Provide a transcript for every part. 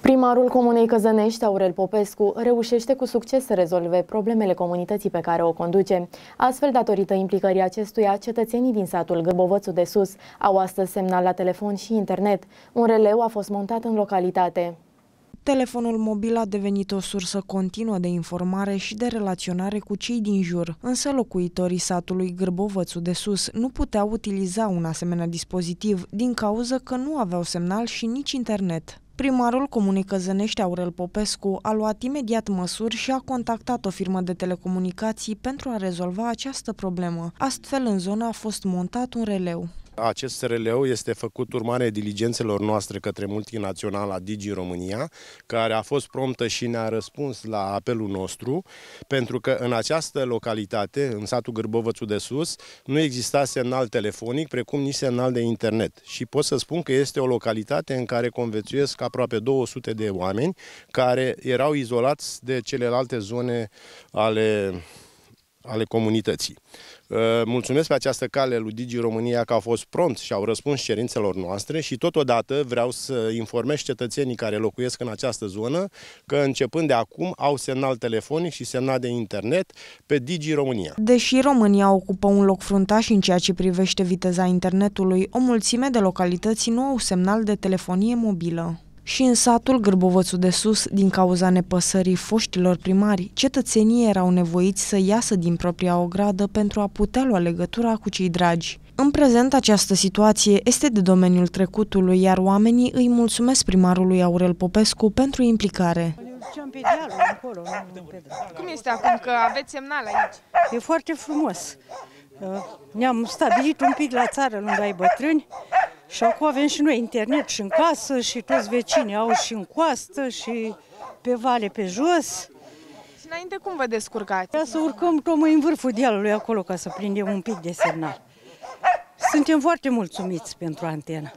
Primarul Comunei Căzănești, Aurel Popescu, reușește cu succes să rezolve problemele comunității pe care o conduce. Astfel, datorită implicării acestuia, cetățenii din satul Găbovățu de Sus au astăzi semnal la telefon și internet. Un releu a fost montat în localitate. Telefonul mobil a devenit o sursă continuă de informare și de relaționare cu cei din jur, însă locuitorii satului Gârbovățu de Sus nu puteau utiliza un asemenea dispozitiv din cauză că nu aveau semnal și nici internet. Primarul Comunii Căzănești Aurel Popescu a luat imediat măsuri și a contactat o firmă de telecomunicații pentru a rezolva această problemă. Astfel, în zonă a fost montat un releu. Acest SRL este făcut urmare diligențelor noastre către multinaționala Digi România, care a fost promptă și ne-a răspuns la apelul nostru, pentru că în această localitate, în satul Gârbovățu de Sus, nu exista semnal telefonic, precum nici semnal de internet. Și pot să spun că este o localitate în care convețuiesc aproape 200 de oameni care erau izolați de celelalte zone ale ale comunității. Uh, mulțumesc pe această cale lui Digi România că a fost prompt și au răspuns cerințelor noastre și totodată vreau să informez cetățenii care locuiesc în această zonă că începând de acum au semnal telefonic și semnal de internet pe Digi România. Deși România ocupă un loc fruntaș în ceea ce privește viteza internetului, o mulțime de localități nu au semnal de telefonie mobilă. Și în satul Gârbovățu de Sus, din cauza nepăsării foștilor primari, cetățenii erau nevoiți să iasă din propria ogradă pentru a putea lua legătura cu cei dragi. În prezent, această situație este de domeniul trecutului, iar oamenii îi mulțumesc primarului Aurel Popescu pentru implicare. Pe dealul, acolo, Cum este acum că aveți semnal aici? E foarte frumos. Uh, ne-am stabilit un pic la țară lângă ai bătrâni, și acum avem și noi internet și în casă și toți vecinii au și în coastă și pe vale pe jos. Și înainte cum vă descurcați? Ca să urcăm tocmai în vârful dealului acolo ca să prindem un pic de semnal. Suntem foarte mulțumiți pentru antena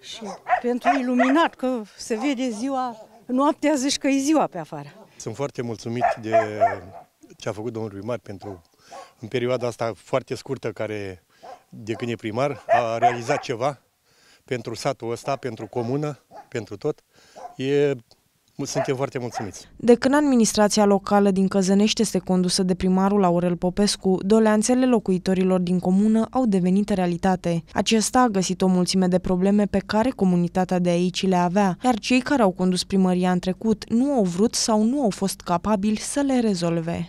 și pentru iluminat, că se vede ziua, noaptea zici că e ziua pe afară. Sunt foarte mulțumit de ce a făcut domnul primar pentru în perioada asta foarte scurtă care de când e primar, a realizat ceva pentru satul ăsta, pentru comună, pentru tot. E suntem foarte mulțumiți. De când administrația locală din Căzănești este condusă de primarul Aurel Popescu, doleanțele locuitorilor din comună au devenit realitate. Acesta a găsit o mulțime de probleme pe care comunitatea de aici le avea, iar cei care au condus primăria în trecut nu au vrut sau nu au fost capabili să le rezolve.